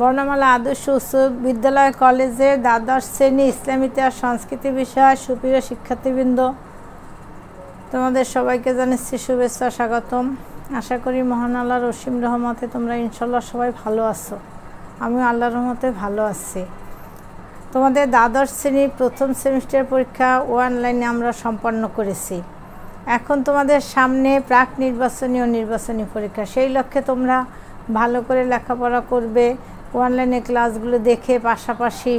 বর্ণমালা আদর্শ উচ্চ বিদ্যালয় কলেজে দ্বাদশ শ্রেণী ইসলাম ইতিহাস সংস্কৃতি বিষয় সুপ্রিয় শিক্ষার্থীবৃন্দ তোমাদের সবাইকে জানাচ্ছি শুভেচ্ছা স্বাগতম আশা করি মহান আল্লাহ রসিম রহমতে তোমরা ইনশাল্লাহ সবাই ভালো আছো আমি আল্লাহ রহমতে ভালো আছি তোমাদের দ্বাদশ শ্রেণীর প্রথম সেমিস্টার পরীক্ষা ও অনলাইনে আমরা সম্পন্ন করেছি এখন তোমাদের সামনে প্রাক নির্বাচনী ও নির্বাচনী পরীক্ষা সেই লক্ষ্যে তোমরা ভালো করে লেখাপড়া করবে অনলাইনে ক্লাসগুলো দেখে পাশাপাশি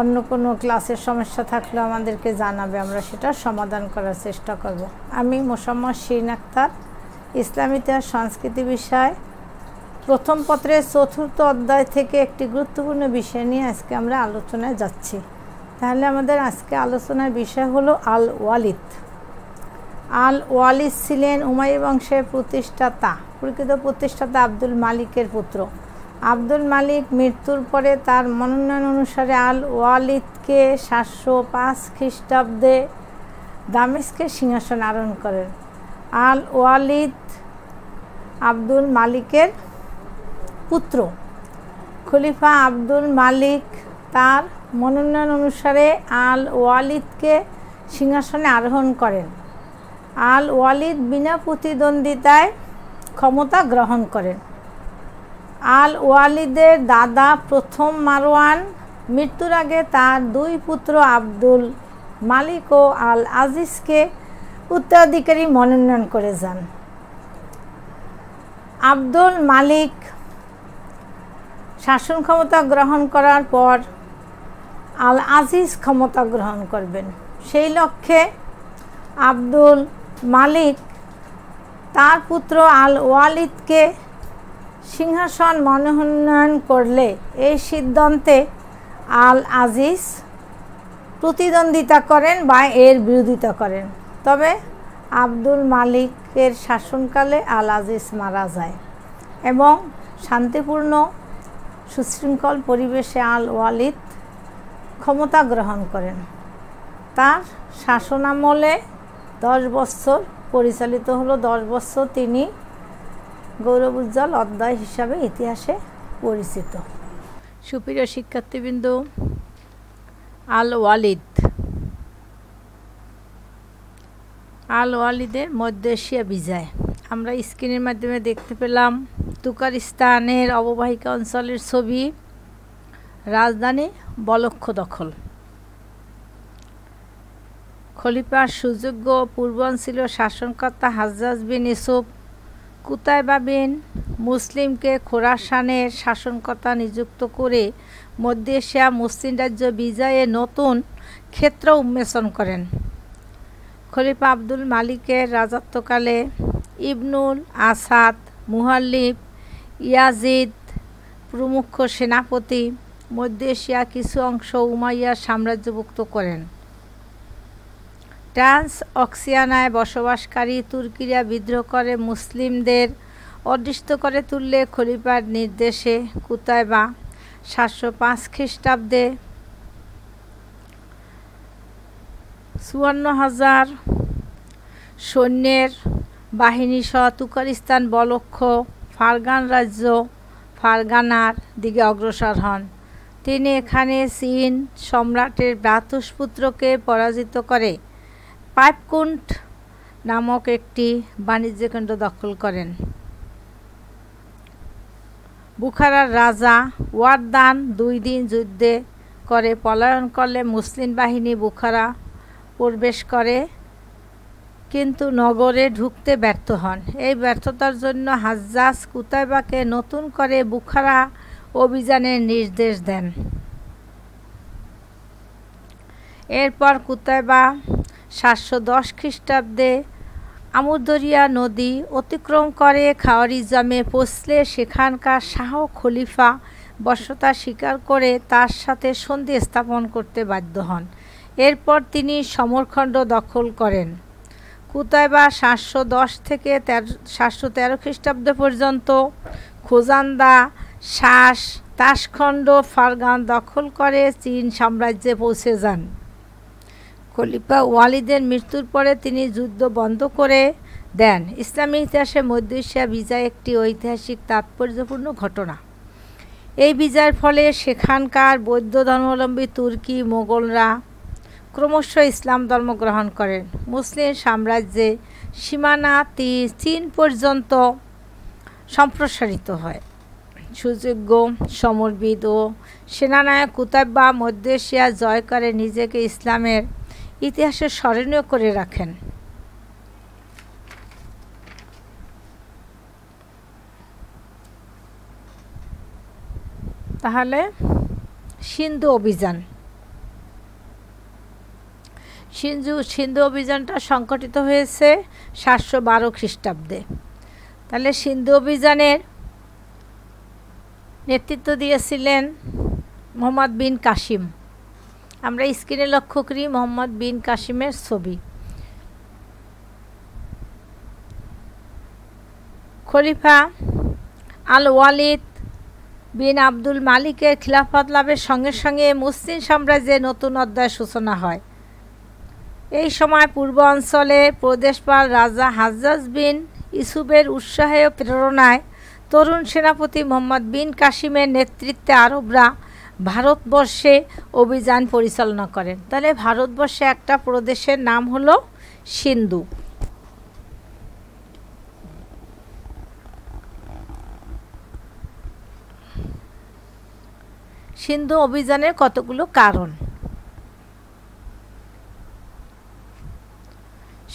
অন্য কোনো ক্লাসের সমস্যা থাকলে আমাদেরকে জানাবে আমরা সেটা সমাধান করার চেষ্টা করব আমি মোসাম্মদ শিরিন আক্তার ইসলাম ইতিহাস সংস্কৃতি বিষয় প্রথম পত্রের চতুর্থ অধ্যায় থেকে একটি গুরুত্বপূর্ণ বিষয় নিয়ে আজকে আমরা আলোচনায় যাচ্ছি তাহলে আমাদের আজকে আলোচনার বিষয় হলো আল ওয়ালিদ আল ওয়ালিদ ছিলেন উমাই বংশের প্রতিষ্ঠাতা প্রকৃত প্রতিষ্ঠাতা আব্দুল মালিকের পুত্র আব্দুল মালিক মৃত্যুর পরে তার মনোনয়ন অনুসারে আল ওয়ালিদকে সাতশো পাঁচ খ্রিস্টাব্দে দামেস্কে সিংহাসন আরোহণ করেন আল ওয়ালিদ আব্দুল মালিকের পুত্র খলিফা আব্দুল মালিক তার মনোনয়ন অনুসারে আল ওয়ালিদকে সিংহাসনে আরোহণ করেন আল ওয়ালিদ বিনা প্রতিদ্বন্দ্বিতায় ক্ষমতা গ্রহণ করেন আল ওয়ালিদের দাদা প্রথম মারওয়ান মৃত্যুর আগে তার দুই পুত্র আব্দুল মালিক ও আল আজিজকে উত্তরাধিকারী মনোনয়ন করে যান আব্দুল মালিক শাসন ক্ষমতা গ্রহণ করার পর আল আজিজ ক্ষমতা গ্রহণ করবেন সেই লক্ষ্যে আব্দুল মালিক তার পুত্র আল ওয়ালিদকে সিংহাসন মনোনয়ন করলে এই সিদ্ধান্তে আল আজিজ প্রতিদ্বন্দ্বিতা করেন বা এর বিরোধিতা করেন তবে আব্দুল মালিকের শাসনকালে আল আজিজ মারা যায় এবং শান্তিপূর্ণ সুশৃঙ্খল পরিবেশে আল ওয়ালিদ ক্ষমতা গ্রহণ করেন তার শাসনামলে দশ বছর পরিচালিত হলো দশ বছর তিনি গৌরব উজ্জ্বল অধ্যায় হিসাবে ইতিহাসে পরিচিত সুপ্রিয় শিক্ষার্থীবৃন্দ আল ওয়ালিদ আল ওয়ালিদের মধ্য এশিয়া বিজয় আমরা স্ক্রিনের মাধ্যমে দেখতে পেলাম তুকারিস্তানের অববাহিকা অঞ্চলের ছবি রাজধানী বলক্ষ দখল খলিফার সুযোগ্য পূর্বাঞ্চলীয় শাসনকর্তা হাজরাজ বিন ইসুফ কুতাইবা বাবিন মুসলিমকে খোরাসানের শাসনকর্তা নিযুক্ত করে মধ্য এশিয়া মুসলিম রাজ্য বিজয়ে নতুন ক্ষেত্র উন্মেষণ করেন খলিফা আব্দুল মালিকের রাজত্বকালে ইবনুল আসাদ মুহাল্লিফ ইয়াজিদ প্রমুখ সেনাপতি মধ্য এশিয়া কিছু অংশ উমাইয়া সাম্রাজ্যভুক্ত করেন ট্রান্স অক্সিয়ানায় বসবাসকারী তুর্কিরা বিদ্রোহ করে মুসলিমদের অদৃষ্ট করে তুললে খলিফার নির্দেশে কুতায়বা সাতশো পাঁচ খ্রিস্টাব্দে চুয়ান্ন হাজার সৈন্যের বাহিনী সহ তুকারিস্তান বলক্ষ ফারগান রাজ্য ফারগানার দিকে অগ্রসর হন তিনি এখানে চীন সম্রাটের পুত্রকে পরাজিত করে পাইপকুণ্ড নামক একটি কেন্দ্র দখল করেন বুখারার রাজা ওয়ারদান দুই দিন যুদ্ধে করে পলায়ন করলে মুসলিম বাহিনী বুখারা প্রবেশ করে কিন্তু নগরে ঢুকতে ব্যর্থ হন এই ব্যর্থতার জন্য হাজ্জাজ কুতাইবাকে নতুন করে বুখারা অভিযানের নির্দেশ দেন এরপর কুতাইবা সাতশো দশ খ্রিস্টাব্দে আমুদরিয়া নদী অতিক্রম করে খাওয়ারিজামে পৌঁছলে সেখানকার শাহ খলিফা বর্ষতা স্বীকার করে তার সাথে সন্ধি স্থাপন করতে বাধ্য হন এরপর তিনি সমরখণ্ড দখল করেন কুতায়বা সাতশো দশ থেকে তেরো সাতশো তেরো খ্রিস্টাব্দ পর্যন্ত খোজান্দা শাস তাসখণ্ড ফারগান দখল করে চীন সাম্রাজ্যে পৌঁছে যান খলিফা ওয়ালিদের মৃত্যুর পরে তিনি যুদ্ধ বন্ধ করে দেন ইসলামী ইতিহাসে মধ্য এশিয়া বিজয় একটি ঐতিহাসিক তাৎপর্যপূর্ণ ঘটনা এই বিজয়ের ফলে সেখানকার বৌদ্ধ ধর্মাবলম্বী তুর্কি মোগলরা ক্রমশ ইসলাম ধর্ম গ্রহণ করেন মুসলিম সাম্রাজ্যে সীমানা চীন পর্যন্ত সম্প্রসারিত হয় সুযোগ্য সমরবিদ ও সেনানায়ক কুতাব্বা মধ্য এশিয়া জয় করে নিজেকে ইসলামের ইতিহাসে স্মরণীয় করে রাখেন তাহলে সিন্ধু অভিযান সিন্ধু সিন্ধু অভিযানটা সংগঠিত হয়েছে সাতশো বারো খ্রিস্টাব্দে তাহলে সিন্ধু অভিযানের নেতৃত্ব দিয়েছিলেন মোহাম্মদ বিন কাসিম আমরা স্ক্রিনে লক্ষ্য করি মোহাম্মদ বিন কাসিমের ছবি খলিফা আল ওয়ালিদ বিন আব্দুল মালিকের খিলাফত লাভের সঙ্গে সঙ্গে মুসলিম সাম্রাজ্যে নতুন অধ্যায় সূচনা হয় এই সময় পূর্ব অঞ্চলে প্রদেশপাল রাজা হাজাজ বিন ইসুবের উৎসাহে ও প্রেরণায় তরুণ সেনাপতি মোহাম্মদ বিন কাসিমের নেতৃত্বে আরবরা ভারতবর্ষে অভিযান পরিচালনা করেন তাহলে ভারতবর্ষে একটা প্রদেশের নাম হলো সিন্ধু সিন্ধু অভিযানের কতগুলো কারণ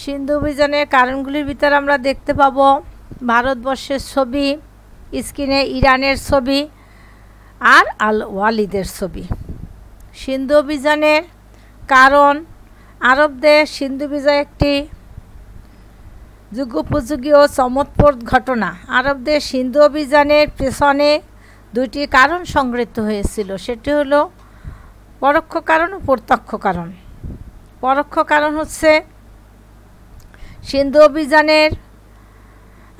সিন্ধু অভিযানের কারণগুলির ভিতরে আমরা দেখতে পাবো ভারতবর্ষের ছবি স্ক্রিনে ইরানের ছবি আর আল ওয়ালিদের ছবি সিন্ধু অভিযানের কারণ আরব দেশ সিন্ধু বিজয় একটি যুগোপযোগী ও চমৎপ্রদ ঘটনা আরব দেশ সিন্ধু অভিযানের পেছনে দুটি কারণ সংগৃহীত হয়েছিল সেটি হলো পরোক্ষ কারণ ও প্রত্যক্ষ কারণ পরোক্ষ কারণ হচ্ছে সিন্ধু অভিযানের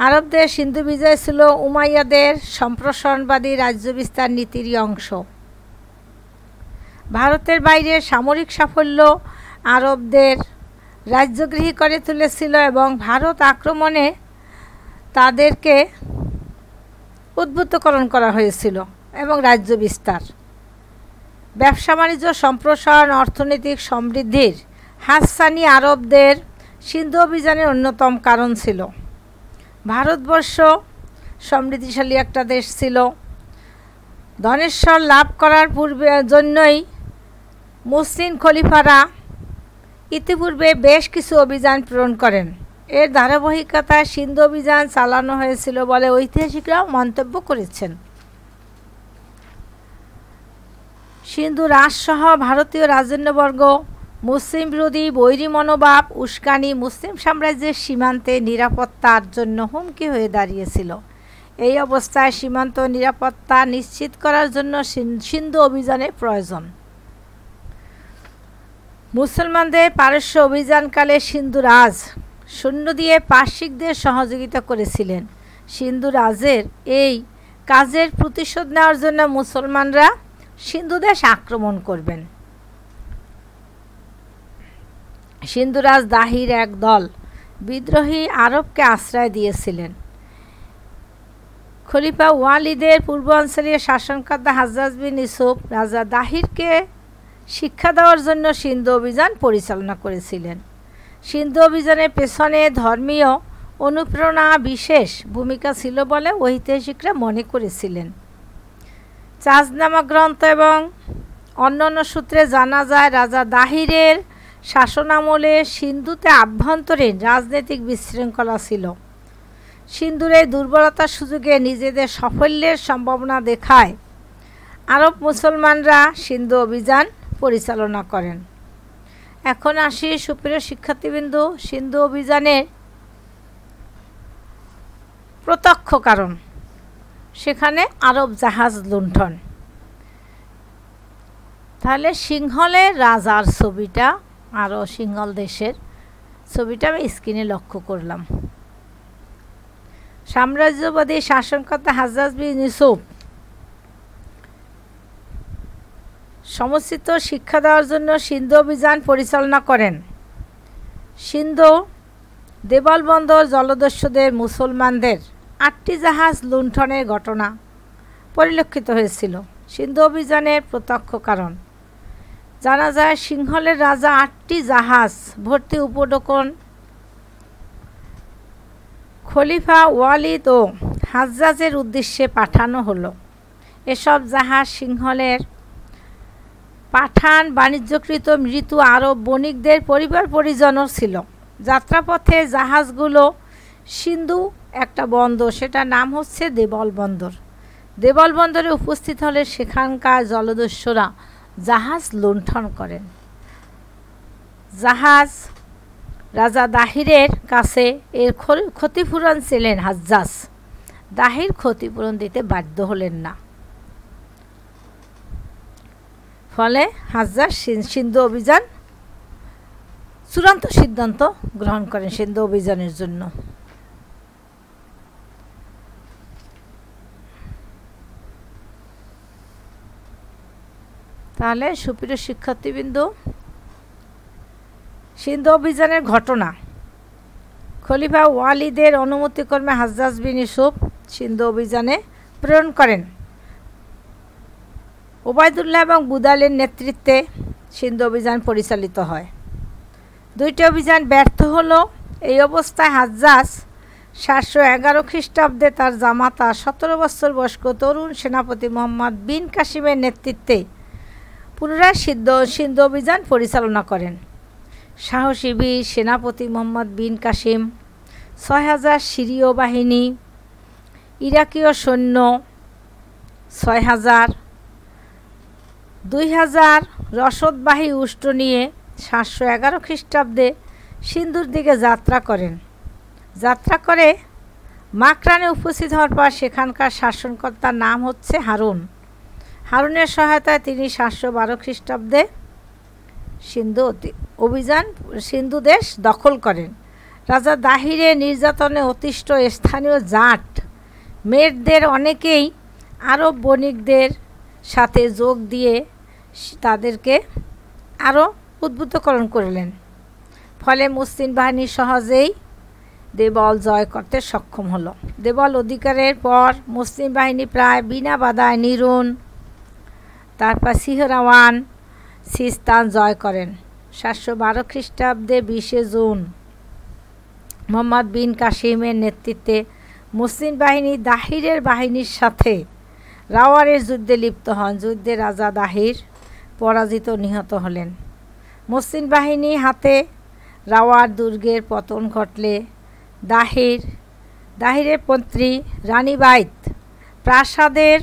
আরবদের সিন্ধু বিজয় ছিল উমাইয়াদের সম্প্রসারণবাদী রাজ্য বিস্তার নীতিরই অংশ ভারতের বাইরে সামরিক সাফল্য আরবদের রাজ্যগৃহী করে তুলেছিল এবং ভারত আক্রমণে তাদেরকে উদ্বুদ্ধকরণ করা হয়েছিল এবং রাজ্য বিস্তার ব্যবসা বাণিজ্য সম্প্রসারণ অর্থনৈতিক সমৃদ্ধির হাসানি আরবদের সিন্ধু অভিযানের অন্যতম কারণ ছিল ভারতবর্ষ সমৃদ্ধিশালী একটা দেশ ছিল ধনেশ্বর লাভ করার পূর্বে জন্যই মুসলিম খলিফারা ইতিপূর্বে বেশ কিছু অভিযান প্রেরণ করেন এর ধারাবাহিকতায় সিন্ধু অভিযান চালানো হয়েছিল বলে ঐতিহাসিকরাও মন্তব্য করেছেন সিন্ধু রাজসহ ভারতীয় রাজন্যবর্গ মুসলিম বিরোধী বৈরী মনোভাব উস্কানি মুসলিম সাম্রাজ্যের সীমান্তে নিরাপত্তার জন্য হুমকি হয়ে দাঁড়িয়েছিল এই অবস্থায় সীমান্ত নিরাপত্তা নিশ্চিত করার জন্য সিন্ধু অভিযানের প্রয়োজন মুসলমানদের পারস্য অভিযানকালে সিন্ধু রাজ সৈন্য দিয়ে পার্শ্বিকদের সহযোগিতা করেছিলেন সিন্ধু রাজের এই কাজের প্রতিশোধ নেওয়ার জন্য মুসলমানরা সিন্ধু দেশ আক্রমণ করবেন সিন্ধুরাজ দাহির এক দল বিদ্রোহী আরবকে আশ্রয় দিয়েছিলেন খলিফা ওয়ালিদের পূর্ব অঞ্চলীয় শাসনকর্তা হাজরাজ বিন ইসুফ রাজা দাহিরকে শিক্ষা দেওয়ার জন্য সিন্ধু অভিযান পরিচালনা করেছিলেন সিন্ধু অভিযানের পেছনে ধর্মীয় অনুপ্রেরণা বিশেষ ভূমিকা ছিল বলে ঐতিহাসিকরা মনে করেছিলেন চাজনামা গ্রন্থ এবং অন্যান্য সূত্রে জানা যায় রাজা দাহিরের শাসনামলে সিন্ধুতে আভ্যন্তরীণ রাজনৈতিক বিশৃঙ্খলা ছিল সিন্ধুরে দুর্বলতার সুযোগে নিজেদের সাফল্যের সম্ভাবনা দেখায় আরব মুসলমানরা সিন্ধু অভিযান পরিচালনা করেন এখন আসি সুপ্রিয় শিক্ষার্থীবৃন্দু সিন্ধু অভিযানের প্রত্যক্ষ কারণ সেখানে আরব জাহাজ লুণ্ঠন তাহলে সিংহলের রাজার ছবিটা আরও সিঙ্গল দেশের ছবিটা আমি স্ক্রিনে লক্ষ্য করলাম সাম্রাজ্যবাদী শাসনকর্তা হাজাজ বিন ইউসুফ সমস্ত শিক্ষা দেওয়ার জন্য সিন্ধু অভিযান পরিচালনা করেন সিন্ধু দেবাল বন্দর জলদস্যুদের মুসলমানদের আটটি জাহাজ লুণ্ঠনের ঘটনা পরিলক্ষিত হয়েছিল সিন্ধু অভিযানের প্রত্যক্ষ কারণ জানা যায় সিংহলের রাজা আটটি জাহাজ ভর্তি উপডকন খলিফা ওয়ালিদ ও হাজাজের উদ্দেশ্যে পাঠানো হলো এসব জাহাজ সিংহলের পাঠান বাণিজ্যকৃত মৃত আরব বণিকদের পরিবার পরিজনও ছিল যাত্রাপথে জাহাজগুলো সিন্ধু একটা বন্দর সেটা নাম হচ্ছে দেবল বন্দর দেবল বন্দরে উপস্থিত হলে সেখানকার জলদস্যুরা জাহাজ লুণ্ঠন করেন জাহাজ রাজা দাহিরের কাছে এর ক্ষতিপূরণ ছিলেন হাজ্জাজ দাহির ক্ষতিপূরণ দিতে বাধ্য হলেন না ফলে হাজ্জাজ সিন্ধু অভিযান চূড়ান্ত সিদ্ধান্ত গ্রহণ করেন সিন্ধু অভিযানের জন্য তাহলে সুপ্রিয় শিক্ষার্থীবৃন্দ সিন্ধু অভিযানের ঘটনা খলিফা ওয়ালিদের অনুমতিকর্মে হাজাজ বিন ইউসুফ সিন্ধু অভিযানে প্রেরণ করেন ওবায়দুল্লাহ এবং বুদালের নেতৃত্বে সিন্ধু অভিযান পরিচালিত হয় দুইটি অভিযান ব্যর্থ হলো এই অবস্থায় হাজ্জাজ সাতশো এগারো খ্রিস্টাব্দে তার জামাতা সতেরো বছর বয়স্ক তরুণ সেনাপতি মোহাম্মদ বিন কাশিমের নেতৃত্বে পুনরায় সিদ্ধ সিন্ধু অভিযান পরিচালনা করেন সাহসী বীর সেনাপতি মোহাম্মদ বিন কাসিম ছয় হাজার সিরীয় বাহিনী ইরাকীয় সৈন্য ছয় হাজার দুই হাজার রসদবাহী উষ্ট নিয়ে সাতশো এগারো খ্রিস্টাব্দে সিন্ধুর দিকে যাত্রা করেন যাত্রা করে মাকরানে উপস্থিত হওয়ার পর সেখানকার শাসনকর্তার নাম হচ্ছে হারুন হারুনের সহায়তায় তিনি সাতশো বারো খ্রিস্টাব্দে সিন্ধু অভিযান সিন্ধু দেশ দখল করেন রাজা দাহিরে নির্যাতনে অতিষ্ঠ স্থানীয় জাট মেয়েদের অনেকেই আরব বণিকদের সাথে যোগ দিয়ে তাদেরকে আরও উদ্বুদ্ধকরণ করলেন ফলে মুসলিম বাহিনী সহজেই দেবল জয় করতে সক্ষম হলো দেবল অধিকারের পর মুসলিম বাহিনী প্রায় বিনা বাধায় নিরুণ তারপর সিহরাওয়ান সিস্তান জয় করেন সাতশো বারো খ্রিস্টাব্দে বিশে জুন মোহাম্মদ বিন কাসিমের নেতৃত্বে মুসলিম বাহিনী দাহিরের বাহিনীর সাথে রাওয়ারের যুদ্ধে লিপ্ত হন যুদ্ধে রাজা দাহির পরাজিত নিহত হলেন মুসলিম বাহিনী হাতে রাওয়ার দুর্গের পতন ঘটলে দাহির দাহিরের পন্ত্রী রানীবাইত প্রাসাদের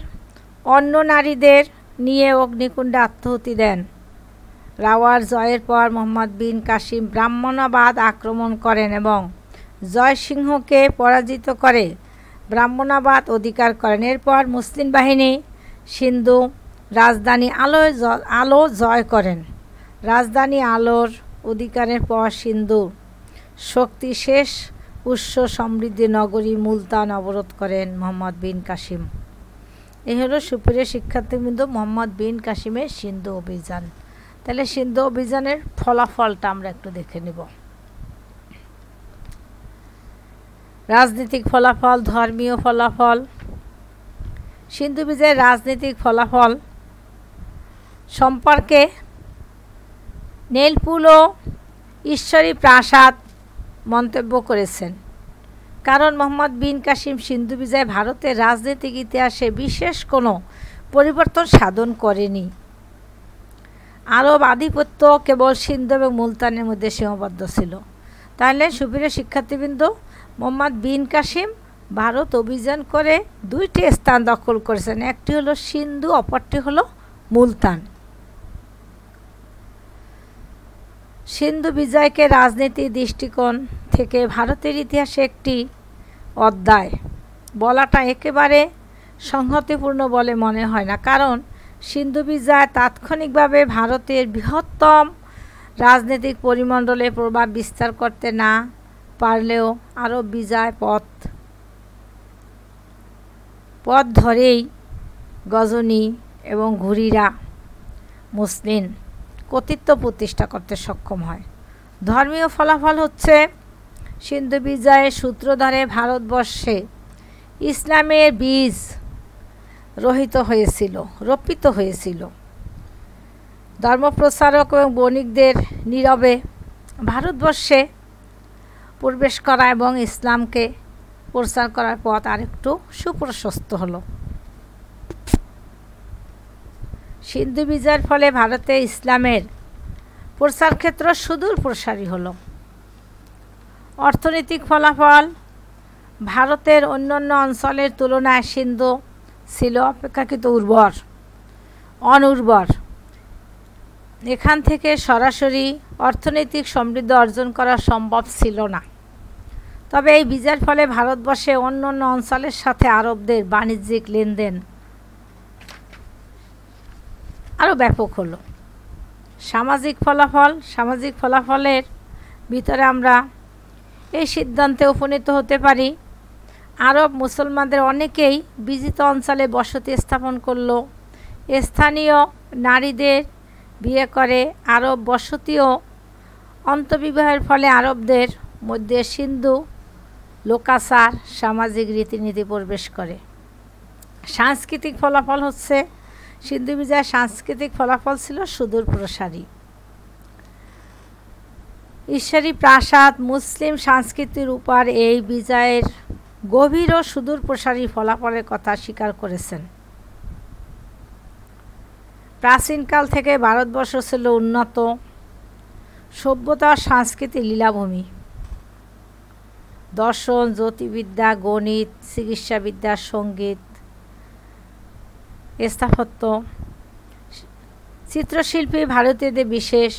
অন্য নারীদের নিয়ে অগ্নিকুণ্ডে আত্মহতি দেন রাওয়ার জয়ের পর মোহাম্মদ বিন কাশিম ব্রাহ্মণাবাদ আক্রমণ করেন এবং জয়সিংহকে পরাজিত করে ব্রাহ্মণাবাদ অধিকার করেন এরপর মুসলিম বাহিনী সিন্ধু রাজধানী আলোয় আলো জয় করেন রাজধানী আলোর অধিকারের পর সিন্ধু শক্তি শেষ উৎস সমৃদ্ধি নগরী মুলতান অবরোধ করেন মোহাম্মদ বিন কাশিম এ হলো সুপ্রিয় শিক্ষার্থীবৃন্দ মোহাম্মদ বিন কাশিমের সিন্ধু অভিযান তাহলে সিন্ধু অভিযানের ফলাফলটা আমরা একটু দেখে নেব রাজনৈতিক ফলাফল ধর্মীয় ফলাফল সিন্ধু বিজয়ের রাজনৈতিক ফলাফল সম্পর্কে নেলপুল ও ঈশ্বরী প্রাসাদ মন্তব্য করেছেন কারণ মোহাম্মদ বিন কাসিম সিন্ধু বিজয় ভারতের রাজনৈতিক ইতিহাসে বিশেষ কোনো পরিবর্তন সাধন করেনি আরব আধিপত্য কেবল সিন্ধু এবং মুলতানের মধ্যে সীমাবদ্ধ ছিল তাহলে সুপ্রিয় শিক্ষার্থীবৃন্দ মোহাম্মদ বিন কাসিম ভারত অভিযান করে দুইটি স্থান দখল করেছেন একটি হলো সিন্ধু অপরটি হলো মুলতান সিন্ধু বিজয়কে রাজনীতি দৃষ্টিকোণ থেকে ভারতের ইতিহাসে একটি অধ্যায় বলাটা একেবারে সংহতিপূর্ণ বলে মনে হয় না কারণ সিন্ধু বিজয় তাৎক্ষণিকভাবে ভারতের বৃহত্তম রাজনৈতিক পরিমণ্ডলে প্রভাব বিস্তার করতে না পারলেও আরব বিজয় পথ পথ ধরেই গজনী এবং ঘুরিরা মুসলিম কর্তৃত্ব প্রতিষ্ঠা করতে সক্ষম হয় ধর্মীয় ফলাফল হচ্ছে সিন্ধু বিজয়ের সূত্রধরে ভারতবর্ষে ইসলামের বীজ রহিত হয়েছিল রোপিত হয়েছিল ধর্মপ্রচারক এবং বণিকদের নীরবে ভারতবর্ষে প্রবেশ করা এবং ইসলামকে প্রচার করার পথ আরেকটু সুপ্রশস্ত হলো সিন্ধু বিজয়ের ফলে ভারতে ইসলামের প্রচার ক্ষেত্র সুদূর প্রসারী হলো অর্থনৈতিক ফলাফল ভারতের অন্যান্য অঞ্চলের তুলনায় সিন্ধু ছিল অপেক্ষাকৃত উর্বর অনুর্বর এখান থেকে সরাসরি অর্থনৈতিক সমৃদ্ধি অর্জন করা সম্ভব ছিল না তবে এই ভিসার ফলে ভারতবর্ষে অন্যান্য অঞ্চলের সাথে আরবদের বাণিজ্যিক লেনদেন আরও ব্যাপক হলো সামাজিক ফলাফল সামাজিক ফলাফলের ভিতরে আমরা এই সিদ্ধান্তে উপনীত হতে পারি আরব মুসলমানদের অনেকেই বিজিত অঞ্চলে বসতি স্থাপন করল স্থানীয় নারীদের বিয়ে করে আরব বসতিও অন্তবিবাহের ফলে আরবদের মধ্যে সিন্ধু লোকাচার সামাজিক রীতিনীতি প্রবেশ করে সাংস্কৃতিক ফলাফল হচ্ছে সিন্ধু বিজয়ের সাংস্কৃতিক ফলাফল ছিল সুদূর প্রসারী ঈশ্বরী প্রাসাদ মুসলিম সংস্কৃতির উপর এই বিজয়ের গভীর ও সুদূর প্রসারী ফলাফলের কথা স্বীকার করেছেন প্রাচীনকাল থেকে ভারতবর্ষ ছিল উন্নত সভ্যতা সংস্কৃতি লীলাভূমি দর্শন জ্যোতিবিদ্যা গণিত চিকিৎসাবিদ্যা সঙ্গীত স্থাপত্য চিত্রশিল্পী ভারতীয়দের বিশেষ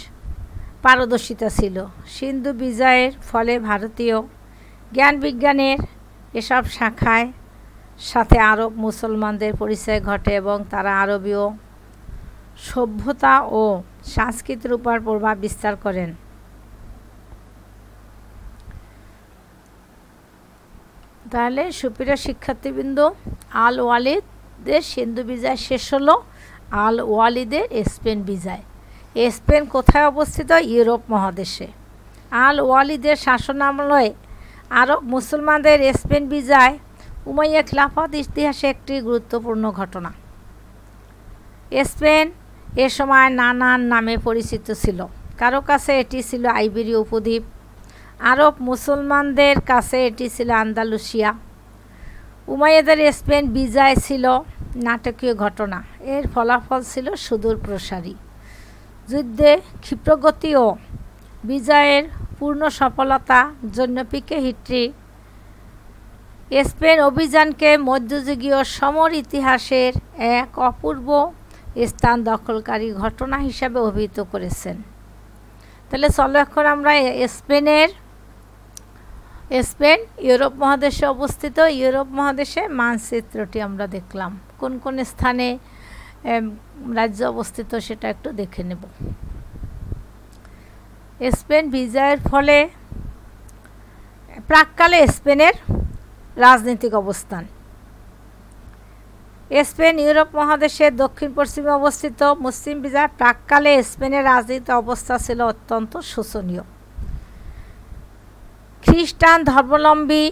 পারদর্শিতা ছিল সিন্ধু বিজয়ের ফলে ভারতীয় জ্ঞান বিজ্ঞানের এসব শাখায় সাথে আরব মুসলমানদের পরিচয় ঘটে এবং তারা আরবীয় সভ্যতা ও সংস্কৃতির উপর প্রভাব বিস্তার করেন তাহলে সুপ্রিয় শিক্ষার্থীবৃন্দ আল ওয়ালিদের সিন্ধু বিজয় শেষ হলো আল ওয়ালিদের স্পেন বিজয় স্পেন কোথায় অবস্থিত ইউরোপ মহাদেশে আল ওয়ালিদের শাসনামলে আরব মুসলমানদের স্পেন বিজয় উমাইয়া খিলাফত ইতিহাসে একটি গুরুত্বপূর্ণ ঘটনা স্পেন এ সময় নানান নামে পরিচিত ছিল কারো কাছে এটি ছিল আইবেরীয় উপদ্বীপ আরব মুসলমানদের কাছে এটি ছিল আন্দালুসিয়া উমাইয়াদের স্পেন বিজয় ছিল নাটকীয় ঘটনা এর ফলাফল ছিল সুদূর প্রসারী যুদ্ধে ক্ষিপ্রগতি ও বিজয়ের পূর্ণ সফলতা জন্য পিকে হিট্রি স্পেন অভিযানকে মধ্যযুগীয় সমর ইতিহাসের এক অপূর্ব স্থান দখলকারী ঘটনা হিসাবে অভিহিত করেছেন তাহলে চলো এখন আমরা স্পেনের স্পেন ইউরোপ মহাদেশে অবস্থিত ইউরোপ মহাদেশে মানচিত্রটি আমরা দেখলাম কোন কোন স্থানে রাজ্যে অবস্থিত সেটা একটু দেখে নেব স্পেন বিজয়ের ফলে প্রাককালে স্পেনের রাজনৈতিক অবস্থান স্পেন ইউরোপ মহাদেশের দক্ষিণ পশ্চিমে অবস্থিত মুসলিম বিজয় প্রাককালে স্পেনের রাজনীতি অবস্থা ছিল অত্যন্ত শোষণীয় খ্রিস্টান ধর্মলম্বী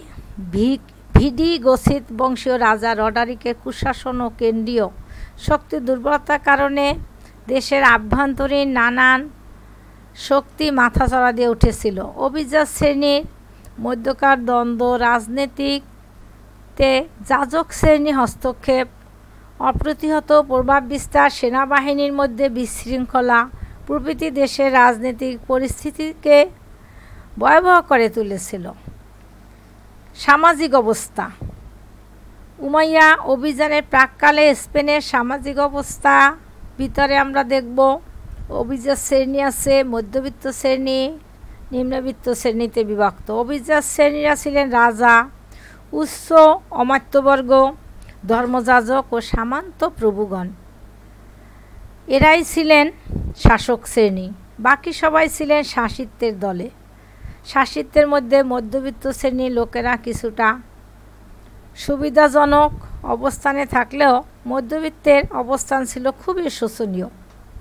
ভিডি গোসিত বংশীয় রাজা রডারিকের কুশাসন ও কেন্দ্রীয় শক্তি দুর্বলতার কারণে দেশের আভ্যন্তরীণ নানান শক্তি মাথাচড়া দিয়ে উঠেছিল অভিজাত শ্রেণীর মধ্যকার দ্বন্দ্ব রাজনীতিতে যাজক শ্রেণী হস্তক্ষেপ অপ্রতিহত প্রভাব বিস্তার সেনাবাহিনীর মধ্যে বিশৃঙ্খলা প্রভৃতি দেশের রাজনৈতিক পরিস্থিতিকে ভয়াবহ করে তুলেছিল সামাজিক অবস্থা উমাইয়া অভিযানের প্রাককালে স্পেনের সামাজিক অবস্থা ভিতরে আমরা দেখব অভিজাত শ্রেণী আছে মধ্যবিত্ত শ্রেণী নিম্নবিত্ত শ্রেণীতে বিভক্ত অভিজাত শ্রেণীরা ছিলেন রাজা উচ্চ অমাত্যবর্গ ধর্মযাজক ও সামান্ত প্রভুগণ এরাই ছিলেন শাসক শ্রেণী বাকি সবাই ছিলেন শাসিত্যের দলে শাসিত্যের মধ্যে মধ্যবিত্ত শ্রেণীর লোকেরা কিছুটা সুবিধাজনক অবস্থানে থাকলেও মধ্যবিত্তের অবস্থান ছিল খুবই শোষণীয়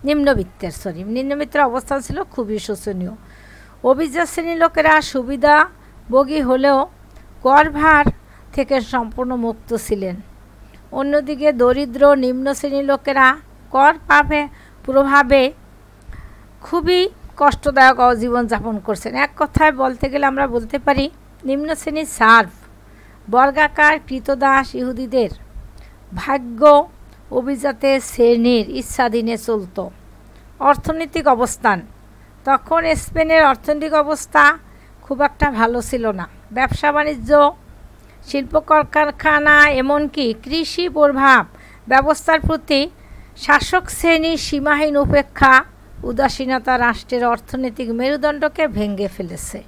নিম্নবিত্তের সরি নিম্নবিত্তের অবস্থান ছিল খুবই শোষণীয় অভিজাত শ্রেণীর লোকেরা সুবিধা বগি হলেও করভার থেকে সম্পূর্ণ মুক্ত ছিলেন অন্যদিকে দরিদ্র নিম্ন শ্রেণীর লোকেরা কর পাবে প্রভাবে খুবই কষ্টদায়ক জীবনযাপন করছেন এক কথায় বলতে গেলে আমরা বলতে পারি নিম্ন শ্রেণীর সার্ভ বর্গাকার কৃতদাস ইহুদিদের ভাগ্য অভিজাতের শ্রেণীর ইচ্ছাধীনে চলত অর্থনৈতিক অবস্থান তখন স্পেনের অর্থনৈতিক অবস্থা খুব একটা ভালো ছিল না ব্যবসা বাণিজ্য শিল্প কলকারখানা এমনকি কৃষি প্রভাব ব্যবস্থার প্রতি শাসক শ্রেণীর সীমাহীন উপেক্ষা উদাসীনতা রাষ্ট্রের অর্থনৈতিক মেরুদণ্ডকে ভেঙে ফেলেছে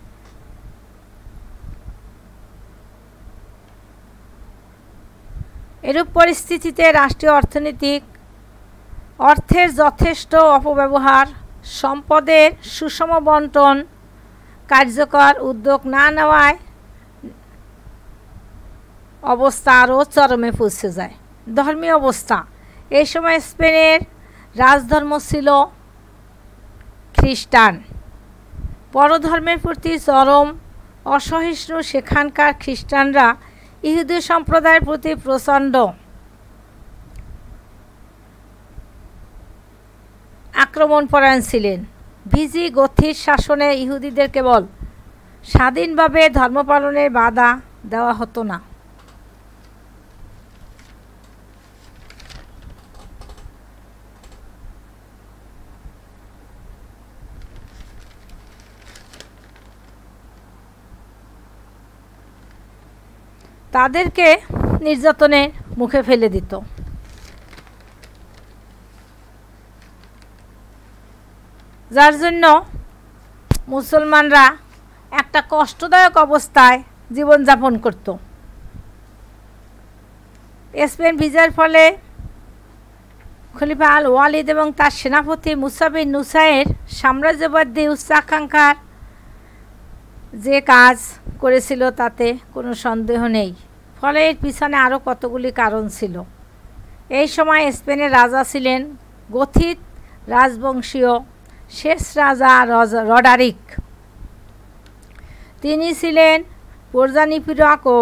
এরূপ পরিস্থিতিতে রাষ্ট্রীয় অর্থনৈতিক অর্থের যথেষ্ট অপব্যবহার সম্পদের সুষম বন্টন কার্যকর উদ্যোগ না নেওয়ায় অবস্থা আরও চরমে পৌঁছে যায় ধর্মীয় অবস্থা এই সময় স্পেনের রাজধর্ম ছিল খ্রিস্টান পরধর্মের প্রতি চরম অসহিষ্ণু সেখানকার খ্রিস্টানরা ইহুদি সম্প্রদায়ের প্রতি প্রচণ্ড আক্রমণপরায়ণ ছিলেন ভিজি গথির শাসনে ইহুদিদের কেবল স্বাধীনভাবে ধর্ম পালনের বাধা দেওয়া হতো না তাদেরকে নির্যাতনের মুখে ফেলে দিত যার জন্য মুসলমানরা একটা কষ্টদায়ক অবস্থায় জীবনযাপন করত স্পেন ভিজার ফলে খলিফা আল ওয়ালিদ এবং তার সেনাপতি মুসাবিন নুসাইয়ের সাম্রাজ্যবাদী উচ্চাকাঙ্ক্ষার যে কাজ করেছিল তাতে কোনো সন্দেহ নেই ফলে এর পিছনে আরও কতগুলি কারণ ছিল এই সময় স্পেনের রাজা ছিলেন গথিত রাজবংশীয় শেষ রাজা রডারিক তিনি ছিলেন পর্যানিপীড়ক ও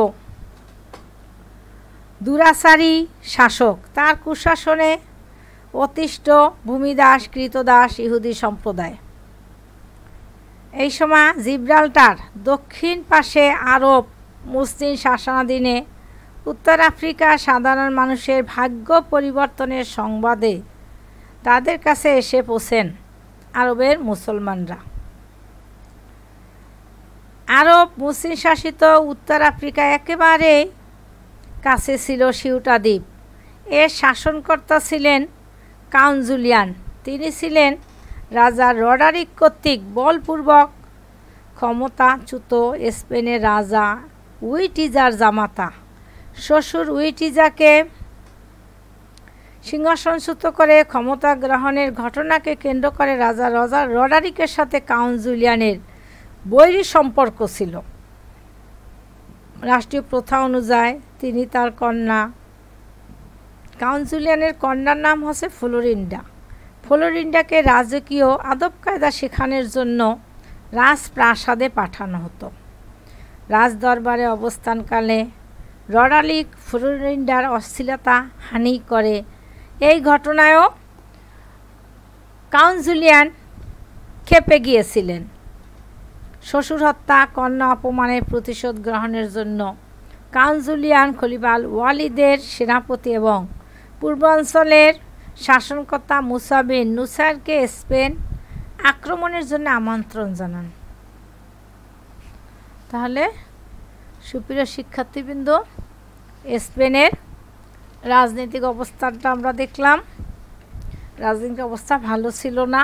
দুরাচারী শাসক তার কুশাসনে অতিষ্ঠ ভূমিদাস কৃতদাস ইহুদি সম্প্রদায় এই সময় জিব্রাল্টার দক্ষিণ পাশে আরব মুসলিম শাসনাধীনে উত্তর আফ্রিকা সাধারণ মানুষের ভাগ্য পরিবর্তনের সংবাদে তাদের কাছে এসে পৌঁছেন আরবের মুসলমানরা আরব মুসলিম শাসিত উত্তর আফ্রিকা একেবারে কাছে ছিল সিউটা দ্বীপ এর শাসনকর্তা ছিলেন কাউন্জুলিয়ান তিনি ছিলেন রাজা রডারিক কর্তৃক বলপূর্বক ক্ষমতাচ্যুত স্পেনের রাজা উইটিজার জামাতা শ্বশুর উইটিজাকে সিংহাসনচ্যুত করে ক্ষমতা গ্রহণের ঘটনাকে কেন্দ্র করে রাজা রজা রডারিকের সাথে কাউন্ট জুলিয়ানের বৈরী সম্পর্ক ছিল রাষ্ট্রীয় প্রথা অনুযায়ী তিনি তার কন্যা কাউন্সুলিয়ানের কন্যার নাম হচ্ছে ফ্লোরিন্ডা ফ্লোরিন্ডাকে রাজকীয় আদব কায়দা শেখানোর জন্য রাজপ্রাসাদে পাঠানো হতো রাজদরবারে অবস্থানকালে রডালিক ফ্লোরিন্ডার অশ্লীলতা হানি করে এই ঘটনায়ও কাউন্সিলিয়ান খেপে গিয়েছিলেন শ্বশুর হত্যা কন্যা অপমানের প্রতিশোধ গ্রহণের জন্য কাউন্সুলিয়ান খলিবাল ওয়ালিদের সেনাপতি এবং পূর্বাঞ্চলের শাসনকর্তা মুসাবিন নুসারকে স্পেন আক্রমণের জন্য আমন্ত্রণ জানান তাহলে সুপ্রিয় শিক্ষার্থীবৃন্দ স্পেনের রাজনৈতিক অবস্থানটা আমরা দেখলাম রাজনৈতিক অবস্থা ভালো ছিল না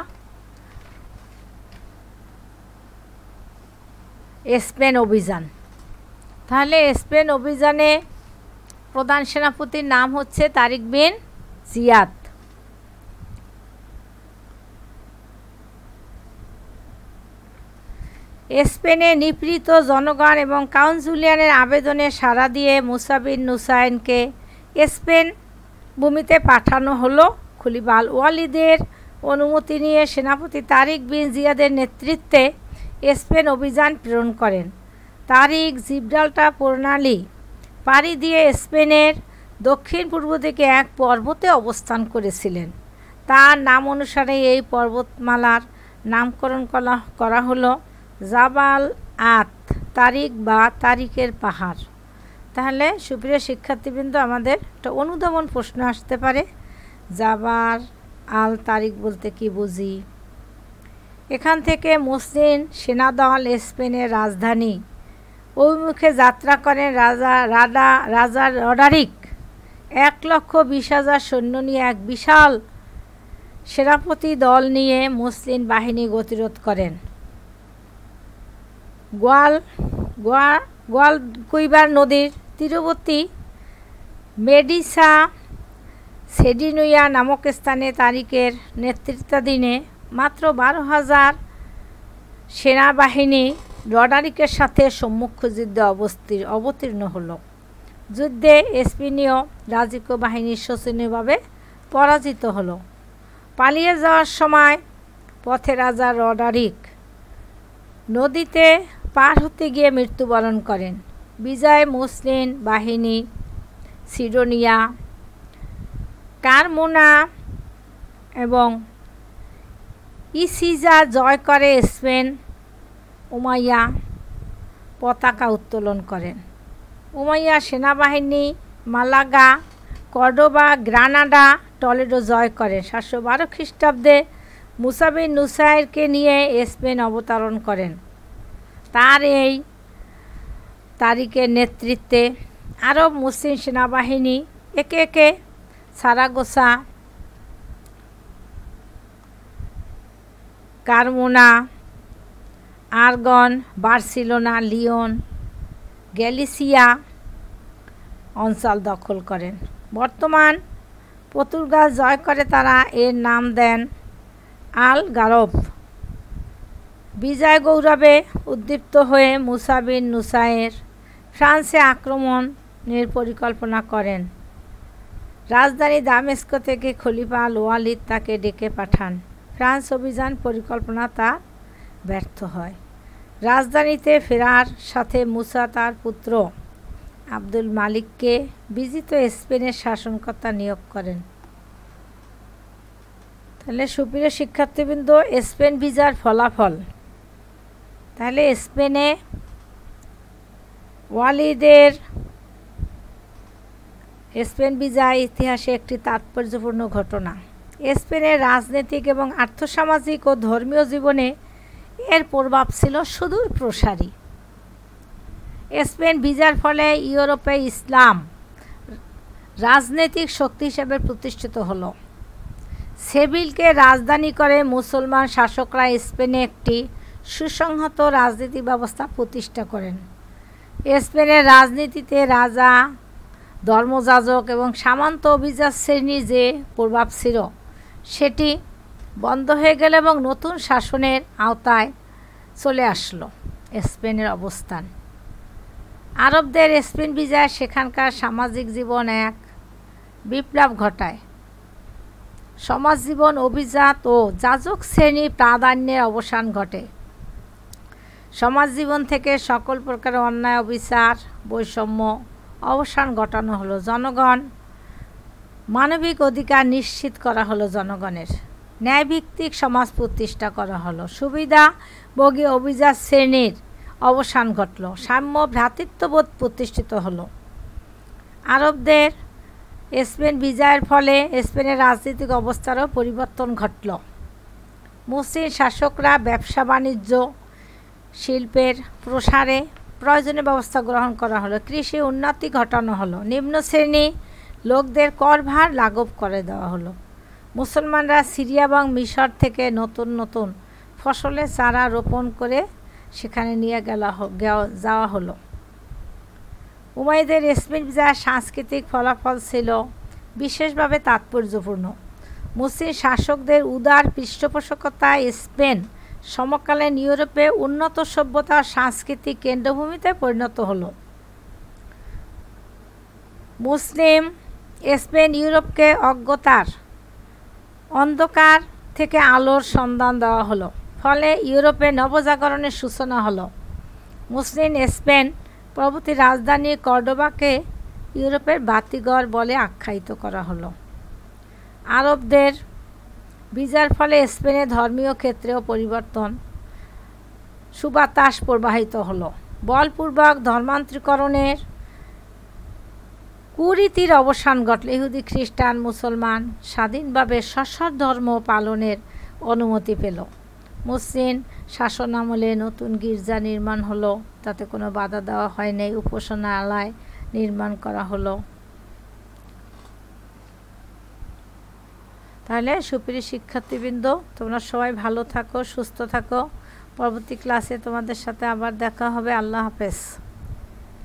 স্পেন অভিযান তাহলে স্পেন অভিযানে প্রধান সেনাপতির নাম হচ্ছে তারিক বিন জিয়াদ স্পেনে নিপীড়িত জনগণ এবং কাউন্সিলিয়ানের আবেদনে সাড়া দিয়ে মুসাবিন নুসাইনকে স্পেন ভূমিতে পাঠানো হলো খুলিবাল ওয়ালিদের অনুমতি নিয়ে সেনাপতি তারিক বিন জিয়াদের নেতৃত্বে স্পেন অভিযান প্রেরণ করেন তারিক জিবডাল্টা প্রণালী পাড়ি দিয়ে স্পেনের দক্ষিণ পূর্ব থেকে এক পর্বতে অবস্থান করেছিলেন তার নাম অনুসারে এই পর্বতমালার নামকরণ করা করা হলো জাবাল আত তারিখ বা তারিখের পাহাড় তাহলে সুপ্রিয় শিক্ষার্থীবৃন্দ আমাদের একটা অনুধাবন প্রশ্ন আসতে পারে জাবার আল তারিখ বলতে কি বুঝি এখান থেকে মুসলিম সেনাদল স্পেনের রাজধানী অভিমুখে যাত্রা করেন রাজা রাডা রাজার রডারিক এক লক্ষ বিশ হাজার সৈন্য নিয়ে এক বিশাল সেনাপতি দল নিয়ে মুসলিম বাহিনী গতিরোধ করেন গোয়াল গোয়া গোয়াল কৈবার নদীর তীরবর্তী মেডিসা সেডিনুইয়া নামক স্থানে তারিখের নেতৃত্বাধীনে মাত্র বারো হাজার সেনাবাহিনী রডারিকের সাথে সম্মুখ যুদ্ধে অবস্থির অবতীর্ণ হল যুদ্ধে স্পেনীয় রাজিকো বাহিনীর শোচনীয়ভাবে পরাজিত হল পালিয়ে যাওয়ার সময় পথে রাজা রডারিক নদীতে পার হতে গিয়ে মৃত্যুবরণ করেন বিজয় মুসলিম বাহিনী সিডোনিয়া কারমোনা এবং ইসিজা জয় করে স্পেন উমাইয়া পতাকা উত্তোলন করেন উমাইয়া সেনাবাহিনী মালাগা কর্ডোবা গ্রানাডা টলেডো জয় করেন সাতশো বারো খ্রিস্টাব্দে মুসাবিন নুসাইরকে নিয়ে স্পেন অবতরণ করেন তার এই তারিখের নেতৃত্বে আরব মুসলিম সেনাবাহিনী একে একে Saragossa Carmona Aragon Barcelona Leon Galicia অঞ্চল দখল করেন বর্তমান পর্তুগাল জয় করে তারা এর নাম দেন আল গারভ বিজয় গৌরবে উদ্দীপ্ত হয়ে মুসাবিন নুসায়ের ফ্রান্সে আক্রমণের পরিকল্পনা করেন রাজধানী দামেস্ক থেকে খলিফা লোয়ালিদ তাকে ডেকে পাঠান ফ্রান্স অভিযান পরিকল্পনা তা ব্যর্থ হয় রাজধানীতে ফেরার সাথে মুসা তার পুত্র আব্দুল মালিককে বিজিত স্পেনের শাসনকর্তা নিয়োগ করেন তাহলে সুপ্রিয় শিক্ষার্থীবৃন্দ স্পেন ভিসার ফলাফল তাহলে স্পেনে ওয়ালিদের স্পেন বিজয় ইতিহাসে একটি তাৎপর্যপূর্ণ ঘটনা স্পেনের রাজনৈতিক এবং আর্থসামাজিক ও ধর্মীয় জীবনে এর প্রভাব ছিল সুদূর প্রসারী স্পেন ভিজার ফলে ইউরোপে ইসলাম রাজনৈতিক শক্তি হিসেবে প্রতিষ্ঠিত হলো সেভিলকে রাজধানী করে মুসলমান শাসকরা স্পেনে একটি সুসংহত রাজনীতি ব্যবস্থা প্রতিষ্ঠা করেন স্পেনের রাজনীতিতে রাজা ধর্মযাজক এবং সামান্ত অভিজাত শ্রেণীর যে প্রভাব ছিল সেটি বন্ধ হয়ে গেল এবং নতুন শাসনের আওতায় চলে আসলো স্পেনের অবস্থান আরবদের স্পেন বিজয় সেখানকার সামাজিক জীবন এক বিপ্লব ঘটায় সমাজ জীবন অভিজাত ও যাজক শ্রেণী প্রাধান্যের অবসান ঘটে সমাজ জীবন থেকে সকল প্রকার অন্যায় অবিচার বৈষম্য অবসান ঘটানো হলো জনগণ মানবিক অধিকার নিশ্চিত করা হলো জনগণের ন্যায়ভিত্তিক সমাজ প্রতিষ্ঠা করা হলো সুবিধা ভোগী অভিজাত শ্রেণীর অবসান ঘটল সাম্য ভ্রাতৃত্ববোধ প্রতিষ্ঠিত হলো আরবদের স্পেন বিজয়ের ফলে স্পেনের রাজনৈতিক অবস্থারও পরিবর্তন ঘটল মুসলিম শাসকরা ব্যবসা বাণিজ্য শিল্পের প্রসারে প্রয়োজনীয় ব্যবস্থা গ্রহণ করা হলো কৃষি উন্নতি ঘটানো হলো নিম্ন শ্রেণী লোকদের করভার লাঘব করে দেওয়া হলো মুসলমানরা সিরিয়া এবং মিশর থেকে নতুন নতুন ফসলের চারা রোপণ করে সেখানে নিয়ে গেলা যাওয়া হলো উমাইদের রেসমিন যা সাংস্কৃতিক ফলাফল ছিল বিশেষভাবে তাৎপর্যপূর্ণ মুসলিম শাসকদের উদার পৃষ্ঠপোষকতায় স্পেন সমকালীন ইউরোপে উন্নত সভ্যতার সাংস্কৃতিক কেন্দ্রভূমিতে পরিণত হলো মুসলিম স্পেন ইউরোপকে অজ্ঞতার অন্ধকার থেকে আলোর সন্ধান দেওয়া হলো ফলে ইউরোপে নবজাগরণের সূচনা হলো মুসলিম স্পেন প্রভৃতি রাজধানী কর্ডোবাকে ইউরোপের বাতিগড় বলে আখ্যায়িত করা হলো আরবদের ভিজার ফলে স্পেনে ধর্মীয় ক্ষেত্রেও পরিবর্তন সুবাতাস প্রবাহিত হলো বলপূর্বক ধর্মান্তরীকরণের কুরীতির অবসান ঘটল ইহুদি খ্রিস্টান মুসলমান স্বাধীনভাবে সস্বর ধর্ম পালনের অনুমতি পেল মুসলিম শাসন আমলে নতুন গির্জা নির্মাণ হলো তাতে কোনো বাধা দেওয়া হয়নি উপাসনালয় নির্মাণ করা হলো তাহলে সুপ্রিয় শিক্ষার্থীবৃন্দ তোমরা সবাই ভালো থাকো সুস্থ থাকো পরবর্তী ক্লাসে তোমাদের সাথে আবার দেখা হবে আল্লাহ হাফেজ